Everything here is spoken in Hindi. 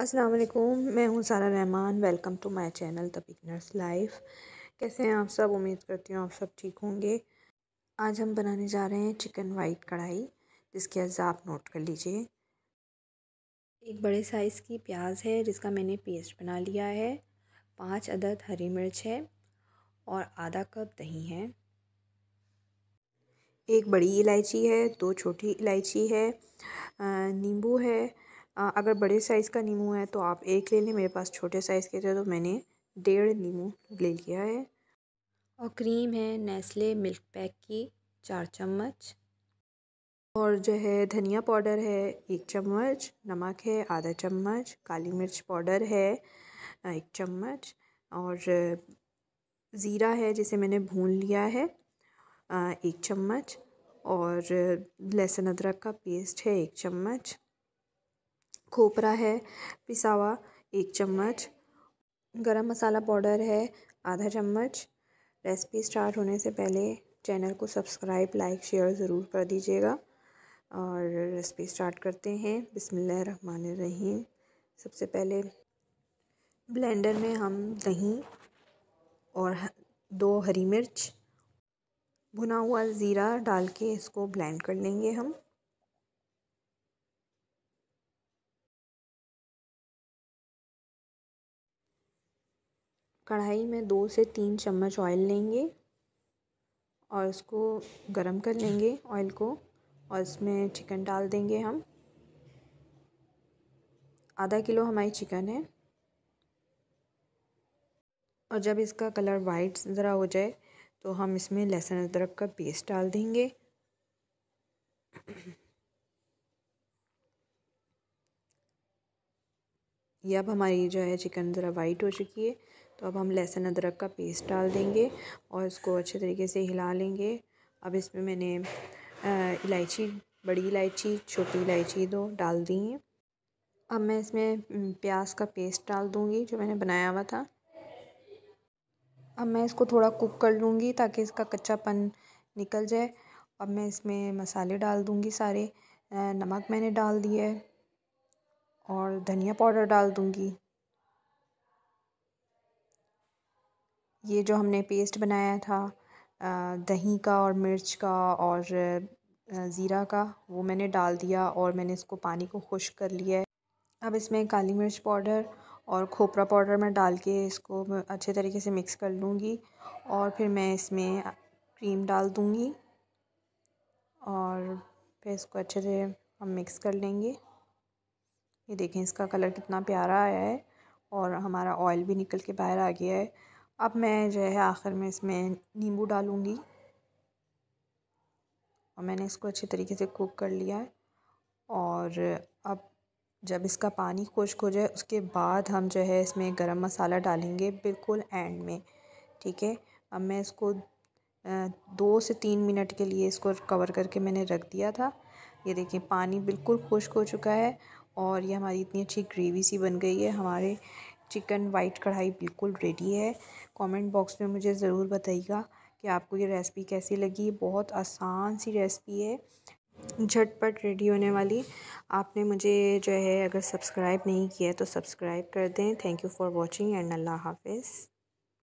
अस्सलाम वालेकुम मैं हूँ Sara Rahman welcome to my channel the beginners life कैसे हैं आप सब उम्मीद करती हूँ आप सब ठीक होंगे आज हम बनाने जा रहे हैं चिकन वाइट कढ़ाई जिसके आप नोट कर लीजिए एक बड़े साइज़ की प्याज है जिसका मैंने पेस्ट बना लिया है पाँच अदद हरी मिर्च है और आधा कप दही है एक बड़ी इलायची है दो छोटी इलायची है नींबू है अगर बड़े साइज़ का नींबू है तो आप एक ले लें मेरे पास छोटे साइज़ के थे तो मैंने डेढ़ नींबू ले लिया है और क्रीम है नेस्ले मिल्क पैक की चार चम्मच और जो है धनिया पाउडर है एक चम्मच नमक है आधा चम्मच काली मिर्च पाउडर है एक चम्मच और ज़ीरा है जिसे मैंने भून लिया है एक चम्मच और लहसुन अदरक का पेस्ट है एक चम्मच खोपरा है पिसा हुआ एक चम्मच गरम मसाला पाउडर है आधा चम्मच रेसिपी स्टार्ट होने से पहले चैनल को सब्सक्राइब लाइक शेयर ज़रूर कर दीजिएगा और रेसिपी स्टार्ट करते हैं बिसमीम सबसे पहले ब्लेंडर में हम दही और दो हरी मिर्च भुना हुआ ज़ीरा डाल के इसको ब्लेंड कर लेंगे हम कढ़ाई में दो से तीन चम्मच ऑयल लेंगे और उसको गरम कर लेंगे ऑयल को और इसमें चिकन डाल देंगे हम आधा किलो हमारी चिकन है और जब इसका कलर वाइट ज़रा हो जाए तो हम इसमें लहसुन अदरक का पेस्ट डाल देंगे ये अब हमारी जो है चिकन ज़रा वाइट हो चुकी है तो अब हम लहसुन अदरक का पेस्ट डाल देंगे और इसको अच्छे तरीके से हिला लेंगे अब इसमें मैंने इलायची बड़ी इलायची छोटी इलायची दो डाल दी हैं अब मैं इसमें प्याज का पेस्ट डाल दूँगी जो मैंने बनाया हुआ था अब मैं इसको थोड़ा कुक कर लूँगी ताकि इसका कच्चापन निकल जाए अब मैं इसमें मसाले डाल दूँगी सारे नमक मैंने डाल दिया है और धनिया पाउडर डाल दूँगी ये जो हमने पेस्ट बनाया था दही का और मिर्च का और ज़ीरा का वो मैंने डाल दिया और मैंने इसको पानी को खुश कर लिया है अब इसमें काली मिर्च पाउडर और खोपरा पाउडर मैं डाल के इसको अच्छे तरीके से मिक्स कर लूँगी और फिर मैं इसमें क्रीम डाल दूँगी और फिर इसको अच्छे से हम मिक्स कर लेंगे ये देखें इसका कलर कितना प्यारा आया है और हमारा ऑयल भी निकल के बाहर आ गया है अब मैं जो है आखिर में इसमें नींबू डालूँगी और मैंने इसको अच्छे तरीके से कुक कर लिया है और अब जब इसका पानी खुश्क हो जाए उसके बाद हम जो है इसमें गरम मसाला डालेंगे बिल्कुल एंड में ठीक है अब मैं इसको दो से तीन मिनट के लिए इसको कवर करके मैंने रख दिया था ये देखिए पानी बिल्कुल खुश्क हो चुका है और ये हमारी इतनी अच्छी ग्रेवी सी बन गई है हमारे चिकन वाइट कढ़ाई बिल्कुल रेडी है कमेंट बॉक्स में मुझे ज़रूर बताइएगा कि आपको ये रेसिपी कैसी लगी बहुत आसान सी रेसिपी है झटपट रेडी होने वाली आपने मुझे जो है अगर सब्सक्राइब नहीं किया है तो सब्सक्राइब कर दें thank you for watching and अल्लाह हाफिज़